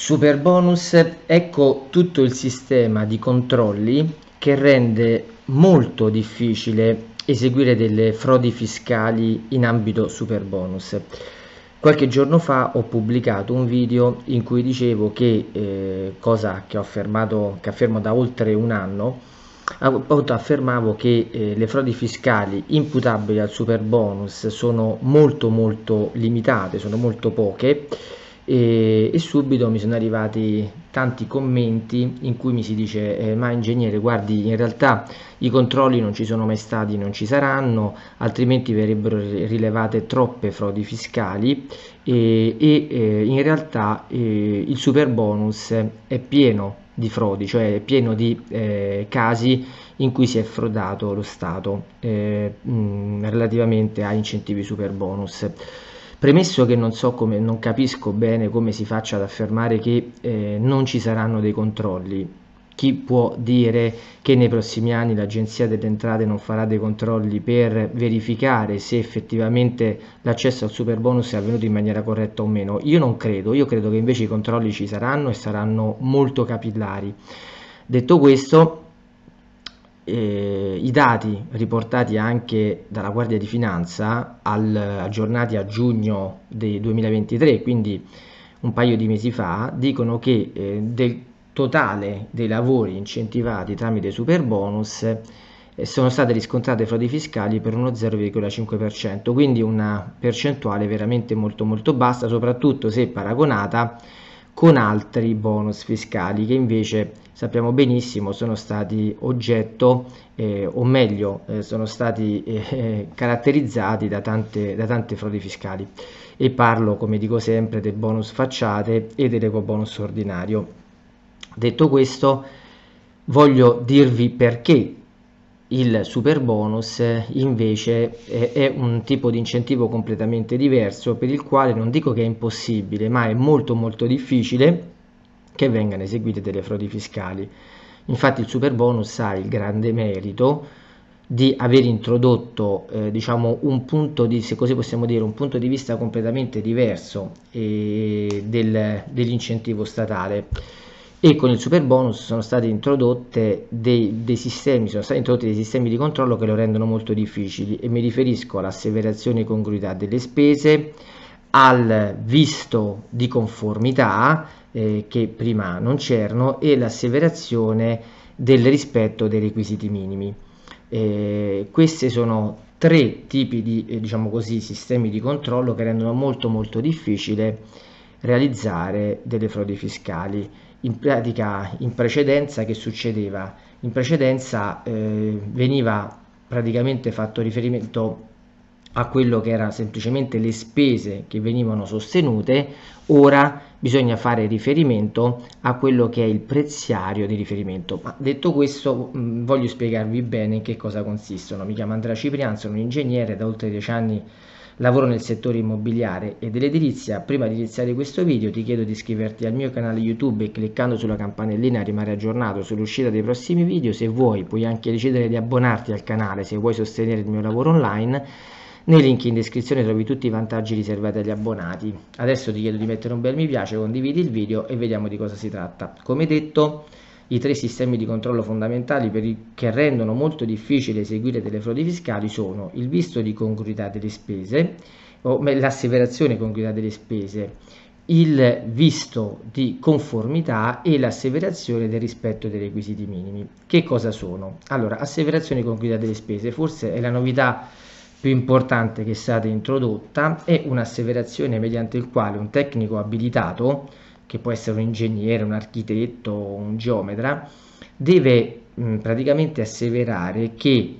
Super bonus, ecco tutto il sistema di controlli che rende molto difficile eseguire delle frodi fiscali in ambito super bonus. Qualche giorno fa ho pubblicato un video in cui dicevo che, eh, cosa che, affermato, che affermo da oltre un anno, affermavo che eh, le frodi fiscali imputabili al super bonus sono molto molto limitate, sono molto poche e, e, subito mi sono arrivati tanti commenti in cui mi si dice eh, ma ingegnere guardi in realtà i controlli non ci sono mai stati non ci saranno altrimenti verrebbero rilevate troppe frodi fiscali e, e eh, in realtà eh, il super bonus è pieno di frodi, cioè è pieno di eh, casi in cui si è frodato lo Stato eh, mh, relativamente a incentivi super bonus. Premesso che non, so come, non capisco bene come si faccia ad affermare che eh, non ci saranno dei controlli, chi può dire che nei prossimi anni l'Agenzia delle Entrate non farà dei controlli per verificare se effettivamente l'accesso al super bonus è avvenuto in maniera corretta o meno? Io non credo, io credo che invece i controlli ci saranno e saranno molto capillari. Detto questo, eh, i dati riportati anche dalla Guardia di Finanza al, aggiornati a giugno del 2023, quindi un paio di mesi fa, dicono che eh, del totale dei lavori incentivati tramite super bonus eh, sono state riscontrate frodi fiscali per uno 0,5%, quindi una percentuale veramente molto molto bassa, soprattutto se paragonata con altri bonus fiscali che invece sappiamo benissimo sono stati oggetto eh, o meglio eh, sono stati eh, caratterizzati da tante, da tante, frodi fiscali e parlo come dico sempre del bonus facciate e dell'eco bonus ordinario detto questo voglio dirvi perché il super bonus invece è, è, un tipo di incentivo completamente diverso per il quale non dico che è impossibile, ma è molto molto difficile che vengano eseguite delle frodi fiscali. Infatti il super bonus ha il grande merito di aver introdotto eh, diciamo un punto di se così possiamo dire un punto di vista completamente diverso eh, del, dell'incentivo statale e con il super bonus sono stati, dei, dei sistemi, sono stati introdotti dei sistemi di controllo che lo rendono molto difficile e mi riferisco all'asseverazione e congruità delle spese, al visto di conformità eh, che prima non c'erano e l'asseverazione del rispetto dei requisiti minimi. Eh, questi sono tre tipi di eh, diciamo così, sistemi di controllo che rendono molto molto difficile realizzare delle frodi fiscali in pratica in precedenza che succedeva? In precedenza eh, veniva praticamente fatto riferimento a quello che era semplicemente le spese che venivano sostenute, ora bisogna fare riferimento a quello che è il preziario di riferimento. Ma detto questo, mm, voglio spiegarvi bene in che cosa consistono. Mi chiamo Andrea Ciprian, sono un ingegnere da oltre dieci anni lavoro nel settore immobiliare e dell'edilizia. Prima di iniziare questo video ti chiedo di iscriverti al mio canale YouTube e cliccando sulla campanellina rimanere aggiornato sull'uscita dei prossimi video. Se vuoi puoi anche decidere di abbonarti al canale se vuoi sostenere il mio lavoro online. Nei link in descrizione trovi tutti i vantaggi riservati agli abbonati. Adesso ti chiedo di mettere un bel mi piace, condividi il video e vediamo di cosa si tratta. Come detto i tre sistemi di controllo fondamentali per i, che rendono molto difficile eseguire delle frodi fiscali sono il visto di congruità delle spese o l'asseverazione congruità delle spese, il visto di conformità e l'asseverazione del rispetto dei requisiti minimi. Che cosa sono? Allora, asseverazione congruità delle spese forse è la novità più importante che è stata introdotta, è un'asseverazione mediante il quale un tecnico abilitato che può essere un ingegnere, un architetto, un geometra, deve mh, mm, praticamente asseverare che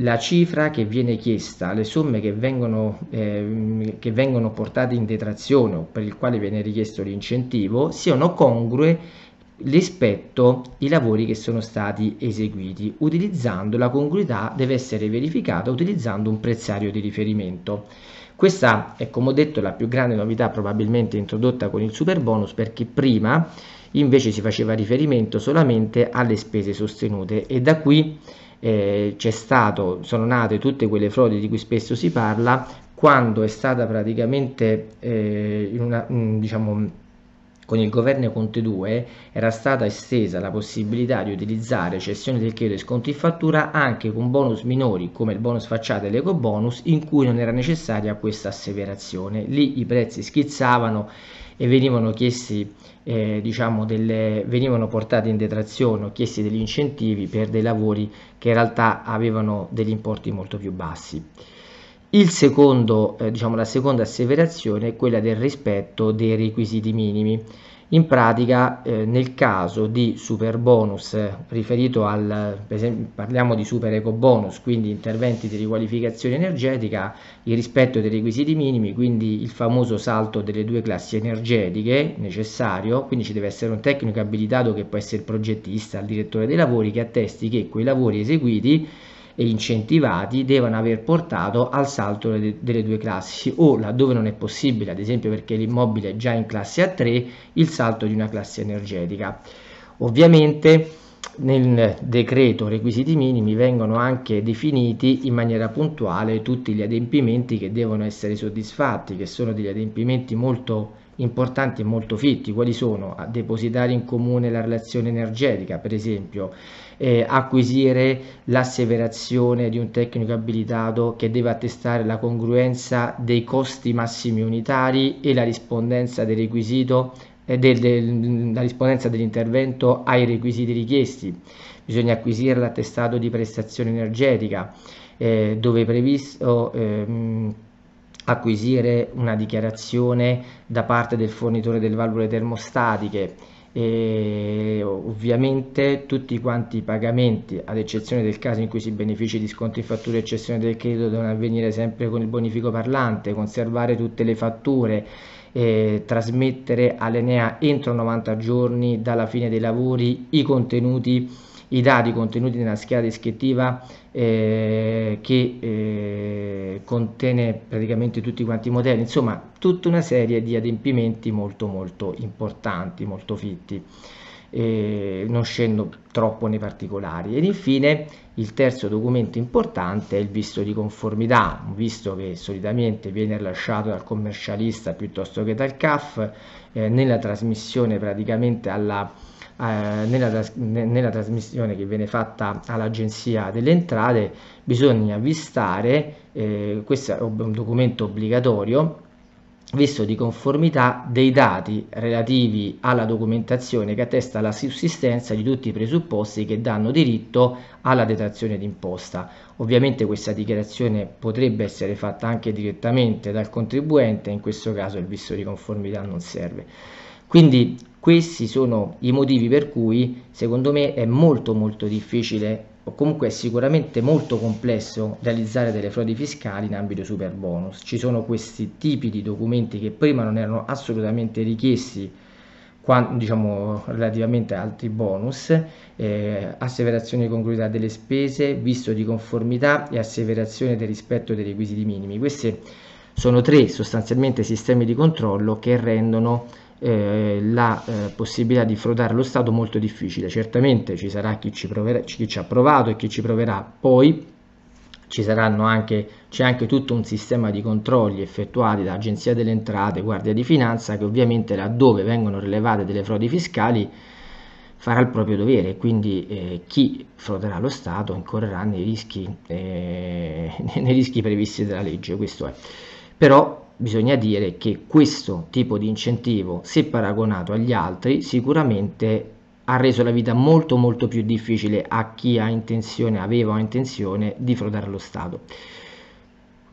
la cifra che viene chiesta, le somme che vengono, eh, che vengono portate in detrazione o per il quale viene richiesto l'incentivo, siano congrue rispetto ai lavori che sono stati eseguiti. Utilizzando la congruità deve essere verificata utilizzando un prezzario di riferimento. Questa è come ho detto la più grande novità probabilmente introdotta con il super bonus perché prima invece si faceva riferimento solamente alle spese sostenute e da qui eh, c'è stato, sono nate tutte quelle frodi di cui spesso si parla quando è stata praticamente eh, una, mm, diciamo, con il governo Conte 2 era stata estesa la possibilità di utilizzare cessioni del credito e sconti in fattura anche con bonus minori come il bonus facciata e l'eco bonus in cui non era necessaria questa asseverazione. Lì i prezzi schizzavano e venivano chiesti eh, diciamo delle, venivano portati in detrazione o chiesti degli incentivi per dei lavori che in realtà avevano degli importi molto più bassi. Il secondo, eh, diciamo, la seconda asseverazione è quella del rispetto dei requisiti minimi. In pratica, eh, nel caso di super bonus eh, riferito al, per esempio, parliamo di super eco bonus, quindi interventi di riqualificazione energetica, il rispetto dei requisiti minimi, quindi il famoso salto delle due classi energetiche necessario, quindi ci deve essere un tecnico abilitato che può essere il progettista, il direttore dei lavori, che attesti che quei lavori eseguiti e incentivati devono aver portato al salto delle due classi o laddove non è possibile, ad esempio perché l'immobile è già in classe A3, il salto di una classe energetica. Ovviamente nel decreto requisiti minimi vengono anche definiti in maniera puntuale tutti gli adempimenti che devono essere soddisfatti, che sono degli adempimenti molto importanti e molto fitti, quali sono a depositare in comune la relazione energetica, per esempio, eh, acquisire l'asseverazione di un tecnico abilitato che deve attestare la congruenza dei costi massimi unitari e la rispondenza del requisito eh, del, del, la rispondenza dell'intervento ai requisiti richiesti. Bisogna acquisire l'attestato di prestazione energetica eh, dove è previsto ehm, acquisire una dichiarazione da parte del fornitore delle valvole termostatiche e ovviamente tutti quanti i pagamenti ad eccezione del caso in cui si benefici di sconti e fatture e cessione del credito devono avvenire sempre con il bonifico parlante conservare tutte le fatture eh, trasmettere all'Enea entro 90 giorni dalla fine dei lavori i contenuti i dati contenuti nella scheda descrittiva eh, che eh, contiene praticamente tutti quanti i modelli, insomma tutta una serie di adempimenti molto molto importanti, molto fitti. Eh, non scendo troppo nei particolari ed infine il terzo documento importante è il visto di conformità un visto che solitamente viene rilasciato dal commercialista piuttosto che dal CAF eh, nella trasmissione praticamente alla eh, nella, nella trasmissione che viene fatta all'Agenzia delle Entrate bisogna avvistare, eh, questo è un documento obbligatorio, visto di conformità dei dati relativi alla documentazione che attesta la sussistenza di tutti i presupposti che danno diritto alla detrazione d'imposta. Ovviamente questa dichiarazione potrebbe essere fatta anche direttamente dal contribuente, in questo caso il visto di conformità non serve. Quindi questi sono i motivi per cui secondo me è molto molto difficile o comunque è sicuramente molto complesso realizzare delle frodi fiscali in ambito super bonus. Ci sono questi tipi di documenti che prima non erano assolutamente richiesti diciamo, relativamente ad altri bonus, eh, asseverazione di congruità delle spese, visto di conformità e asseverazione del rispetto dei requisiti minimi. Questi sono tre sostanzialmente sistemi di controllo che rendono eh, la eh, possibilità di frodare lo Stato molto difficile. Certamente ci sarà chi ci, proverà, chi ci ha provato e chi ci proverà, poi c'è anche, anche tutto un sistema di controlli effettuati da Agenzia delle Entrate, Guardia di Finanza, che ovviamente laddove vengono rilevate delle frodi fiscali farà il proprio dovere quindi eh, chi froderà lo Stato incorrerà nei rischi, eh, nei rischi previsti dalla legge, questo è. Però bisogna dire che questo tipo di incentivo, se paragonato agli altri, sicuramente ha reso la vita molto molto più difficile a chi ha intenzione, aveva intenzione di frodare lo Stato.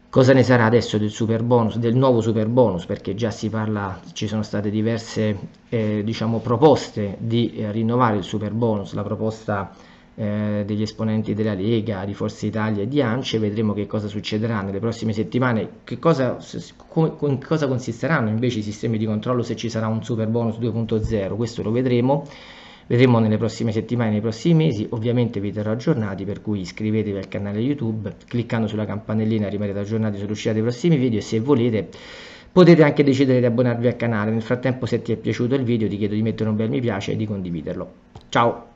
Cosa ne sarà adesso del super bonus, del nuovo super bonus? Perché già si parla, ci sono state diverse eh, diciamo, proposte di eh, rinnovare il super bonus, la proposta eh, degli esponenti della Lega, di Forza Italia e di ANCE, vedremo che cosa succederà nelle prossime settimane, che cosa, come, in cosa consisteranno invece i sistemi di controllo se ci sarà un super bonus 2.0, questo lo vedremo. Vedremo nelle prossime settimane, nei prossimi mesi, ovviamente vi terrò aggiornati, per cui iscrivetevi al canale YouTube, cliccando sulla campanellina rimarrete aggiornati sull'uscita dei prossimi video e se volete potete anche decidere di abbonarvi al canale. Nel frattempo se ti è piaciuto il video ti chiedo di mettere un bel mi piace e di condividerlo. Ciao!